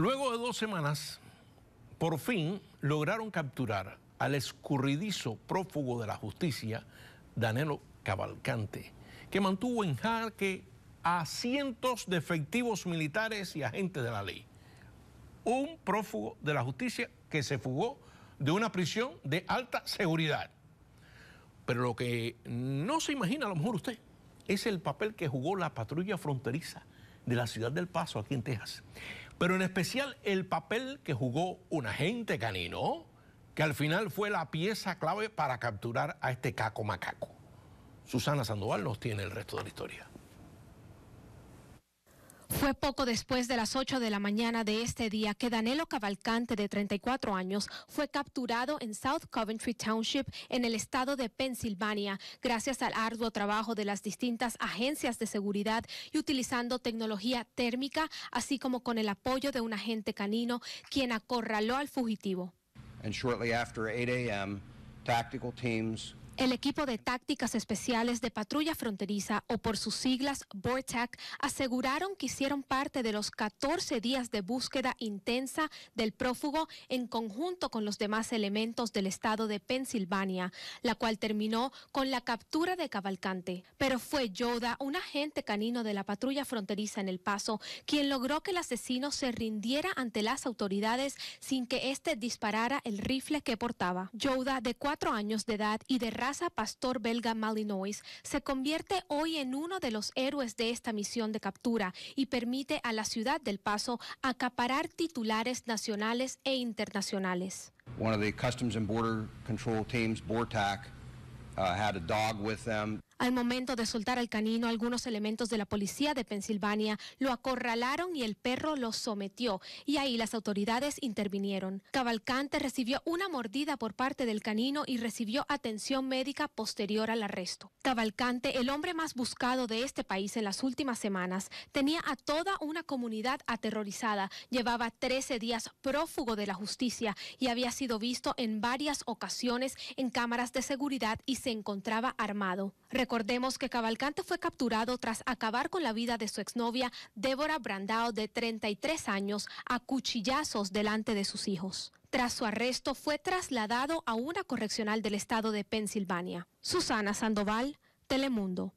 Luego de dos semanas, por fin lograron capturar al escurridizo prófugo de la justicia, Danilo Cavalcante, que mantuvo en jaque a cientos de efectivos militares y agentes de la ley. Un prófugo de la justicia que se fugó de una prisión de alta seguridad. Pero lo que no se imagina a lo mejor usted es el papel que jugó la patrulla fronteriza de la ciudad del Paso aquí en Texas pero en especial el papel que jugó un agente canino, que al final fue la pieza clave para capturar a este caco macaco. Susana Sandoval nos tiene el resto de la historia. Fue poco después de las 8 de la mañana de este día que Danilo Cavalcante, de 34 años, fue capturado en South Coventry Township, en el estado de Pensilvania, gracias al arduo trabajo de las distintas agencias de seguridad y utilizando tecnología térmica, así como con el apoyo de un agente canino, quien acorraló al fugitivo. El equipo de tácticas especiales de patrulla fronteriza, o por sus siglas BORTAC, aseguraron que hicieron parte de los 14 días de búsqueda intensa del prófugo en conjunto con los demás elementos del estado de Pensilvania, la cual terminó con la captura de Cavalcante. Pero fue Yoda, un agente canino de la patrulla fronteriza en El Paso, quien logró que el asesino se rindiera ante las autoridades sin que éste disparara el rifle que portaba. Yoda, de cuatro años de edad y de casa pastor belga Malinois, se convierte hoy en uno de los héroes de esta misión de captura y permite a la ciudad del Paso acaparar titulares nacionales e internacionales. One of the Customs and Border Control teams, BORTAC, uh, had a dog with them. Al momento de soltar al canino, algunos elementos de la policía de Pensilvania lo acorralaron y el perro lo sometió, y ahí las autoridades intervinieron. Cavalcante recibió una mordida por parte del canino y recibió atención médica posterior al arresto. Cavalcante, el hombre más buscado de este país en las últimas semanas, tenía a toda una comunidad aterrorizada, llevaba 13 días prófugo de la justicia y había sido visto en varias ocasiones en cámaras de seguridad y se encontraba armado. Recordemos que Cavalcante fue capturado tras acabar con la vida de su exnovia, Débora Brandao, de 33 años, a cuchillazos delante de sus hijos. Tras su arresto, fue trasladado a una correccional del estado de Pensilvania. Susana Sandoval, Telemundo.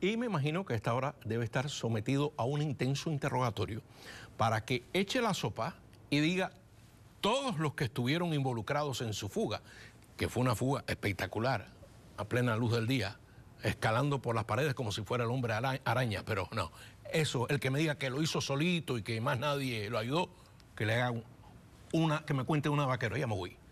Y me imagino que a esta hora debe estar sometido a un intenso interrogatorio para que eche la sopa y diga todos los que estuvieron involucrados en su fuga, que fue una fuga espectacular, a plena luz del día, escalando por las paredes como si fuera el hombre araña, pero no. Eso, el que me diga que lo hizo solito y que más nadie lo ayudó, que le haga una, que me cuente una vaquera, ya me voy.